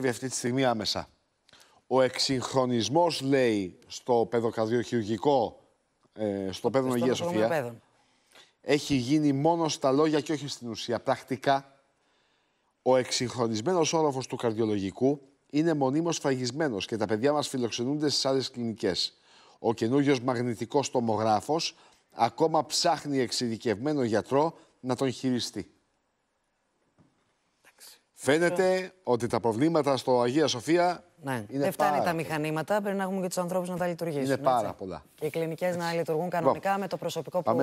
αυτή τη στιγμή άμεσα. Ο εξυγχρονισμός λέει, στο παιδοκαρδιοχειρουργικό, ε, στο Παίδων Αγία Σοφία, παιδόν Υγεία σοφια εχει μόνος στα λόγια και όχι στην ουσία. Πρακτικά, ο εξυγχρονισμένος όροφος του καρδιολογικού είναι μονίμως φαγισμένος και τα παιδιά μας φιλοξενούνται στις άλλες κλινικές. Ο καινούριος μαγνητικός τομογράφος ακόμα ψάχνει εξειδικευμένο γιατρό να τον χειριστεί. Φαίνεται ότι τα προβλήματα στο Αγία Σοφία. Ναι. Είναι δεν φτάνει τα μηχανήματα, πρέπει να έχουμε και τους ανθρώπους να τα λειτουργήσουν. Είναι πάρα πολλά. Και οι κλινικές να λειτουργούν λοιπόν, κανονικά με το προσωπικό που.